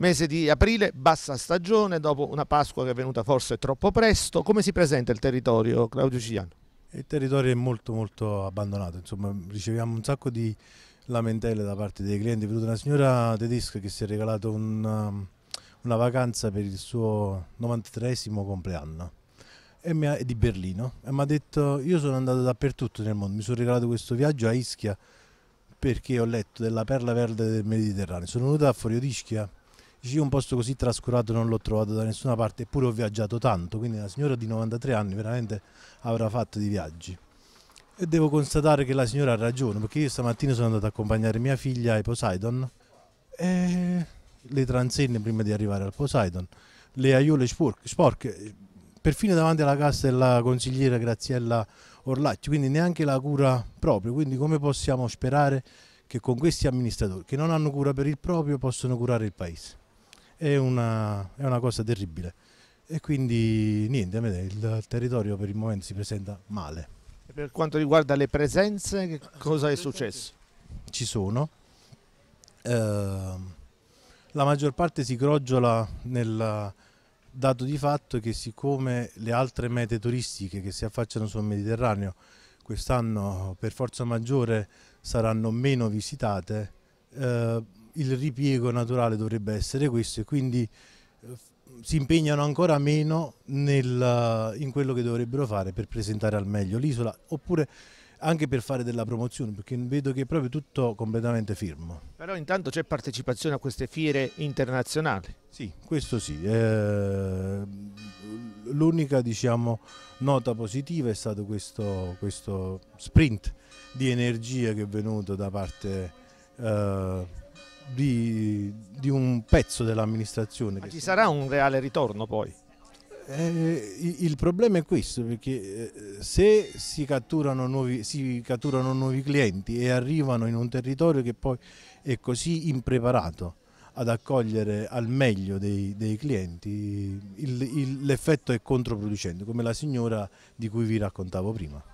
Mese di aprile, bassa stagione, dopo una Pasqua che è venuta forse troppo presto. Come si presenta il territorio, Claudio Cigliano? Il territorio è molto molto abbandonato, insomma riceviamo un sacco di lamentele da parte dei clienti. È venuta una signora tedesca che si è regalato una, um, una vacanza per il suo 93 compleanno e mi ha, di Berlino e mi ha detto io sono andato dappertutto nel mondo, mi sono regalato questo viaggio a Ischia perché ho letto della perla verde del Mediterraneo, sono venuta a Fuori Ischia io un posto così trascurato non l'ho trovato da nessuna parte, eppure ho viaggiato tanto, quindi la signora di 93 anni veramente avrà fatto di viaggi. E devo constatare che la signora ha ragione, perché io stamattina sono andato ad accompagnare mia figlia ai Poseidon e le transenne prima di arrivare al Poseidon, le aiole sporche, sporche perfino davanti alla cassa della consigliera Graziella Orlacci, quindi neanche la cura proprio, quindi come possiamo sperare che con questi amministratori che non hanno cura per il proprio possono curare il paese? è una, è una cosa terribile. E quindi niente, il territorio per il momento si presenta male. E per quanto riguarda le presenze, cosa è successo? Ci sono. Eh, la maggior parte si crogiola nel dato di fatto che siccome le altre mete turistiche che si affacciano sul Mediterraneo quest'anno per forza maggiore saranno meno visitate, eh, il ripiego naturale dovrebbe essere questo e quindi eh, si impegnano ancora meno nel, eh, in quello che dovrebbero fare per presentare al meglio l'isola oppure anche per fare della promozione perché vedo che è proprio tutto completamente fermo. Però intanto c'è partecipazione a queste fiere internazionali. Sì, questo sì. Eh, l'unica diciamo, nota positiva è stato questo, questo, sprint di energia che è venuto da parte eh, di, di un pezzo dell'amministrazione. Ma ci sarà un reale ritorno poi? Eh, il problema è questo, perché eh, se si catturano, nuovi, si catturano nuovi clienti e arrivano in un territorio che poi è così impreparato ad accogliere al meglio dei, dei clienti, l'effetto è controproducente, come la signora di cui vi raccontavo prima.